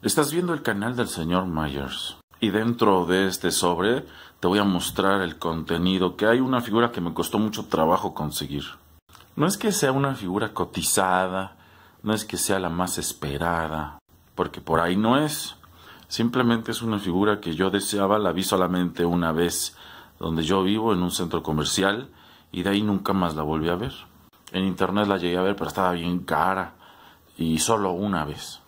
Estás viendo el canal del señor Myers y dentro de este sobre te voy a mostrar el contenido que hay una figura que me costó mucho trabajo conseguir. No es que sea una figura cotizada, no es que sea la más esperada, porque por ahí no es. Simplemente es una figura que yo deseaba, la vi solamente una vez donde yo vivo en un centro comercial y de ahí nunca más la volví a ver. En internet la llegué a ver, pero estaba bien cara y solo una vez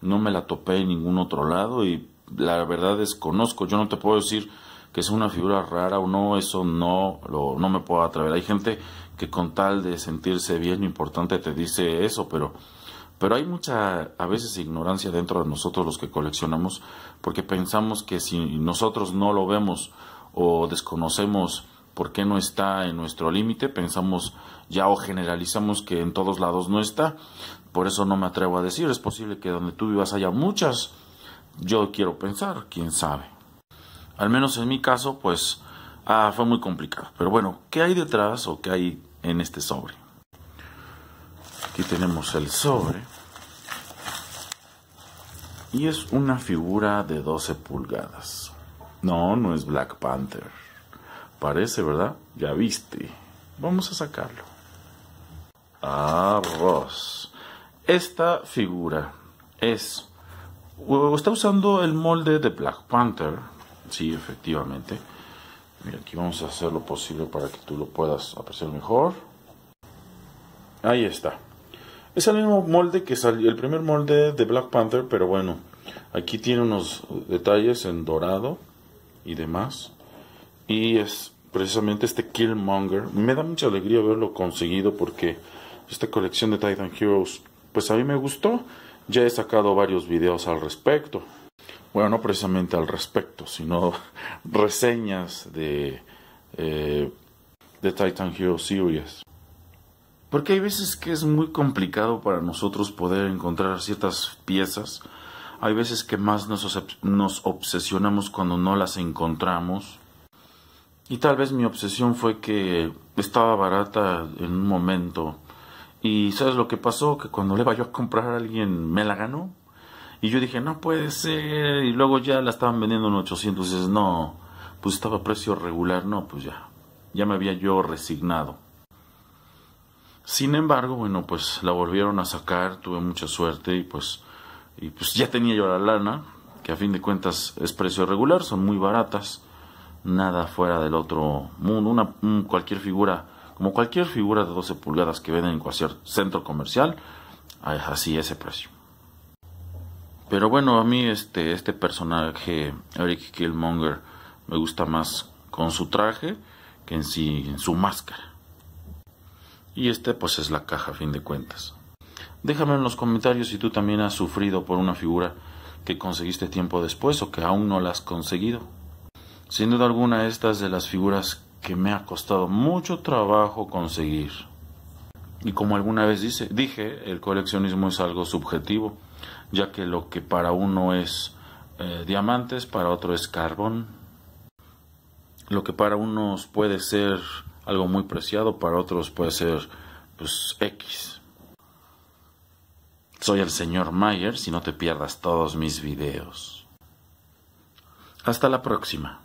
no me la topé en ningún otro lado y la verdad es conozco yo no te puedo decir que es una figura rara o no, eso no, lo, no me puedo atrever. Hay gente que con tal de sentirse bien importante te dice eso, pero, pero hay mucha, a veces, ignorancia dentro de nosotros los que coleccionamos, porque pensamos que si nosotros no lo vemos o desconocemos por qué no está en nuestro límite, pensamos ya o generalizamos que en todos lados no está, por eso no me atrevo a decir, es posible que donde tú vivas haya muchas, yo quiero pensar, quién sabe. Al menos en mi caso, pues ah, fue muy complicado, pero bueno, ¿qué hay detrás o qué hay en este sobre? Aquí tenemos el sobre. Y es una figura de 12 pulgadas. No, no es Black Panther. Parece, ¿verdad? Ya viste. Vamos a sacarlo. Arroz. Esta figura es... Está usando el molde de Black Panther. Sí, efectivamente. Mira, aquí vamos a hacer lo posible para que tú lo puedas apreciar mejor. Ahí está. Es el mismo molde que salió, el primer molde de Black Panther, pero bueno, aquí tiene unos detalles en dorado y demás y es precisamente este Killmonger. Me da mucha alegría haberlo conseguido porque esta colección de Titan Heroes, pues a mí me gustó. Ya he sacado varios videos al respecto. Bueno, no precisamente al respecto, sino reseñas de, eh, de Titan Heroes Series. Porque hay veces que es muy complicado para nosotros poder encontrar ciertas piezas. Hay veces que más nos, nos obsesionamos cuando no las encontramos y tal vez mi obsesión fue que estaba barata en un momento. Y ¿sabes lo que pasó? Que cuando le iba a comprar a alguien, me la ganó. Y yo dije, no puede ser. Y luego ya la estaban vendiendo en 800. Y no, pues estaba a precio regular. No, pues ya. Ya me había yo resignado. Sin embargo, bueno, pues la volvieron a sacar. Tuve mucha suerte y pues, y pues ya tenía yo la lana. Que a fin de cuentas es precio regular. Son muy baratas nada fuera del otro mundo, una, cualquier figura, como cualquier figura de 12 pulgadas que venden en cualquier centro comercial, así ese precio. Pero bueno, a mí este, este personaje, Eric Killmonger, me gusta más con su traje que en sí, en su máscara. Y este pues es la caja a fin de cuentas. Déjame en los comentarios si tú también has sufrido por una figura que conseguiste tiempo después o que aún no la has conseguido. Sin duda alguna, estas de las figuras que me ha costado mucho trabajo conseguir. Y como alguna vez dice, dije, el coleccionismo es algo subjetivo, ya que lo que para uno es eh, diamantes, para otro es carbón. Lo que para unos puede ser algo muy preciado, para otros puede ser pues X. Soy el señor Mayer, si no te pierdas todos mis videos. Hasta la próxima.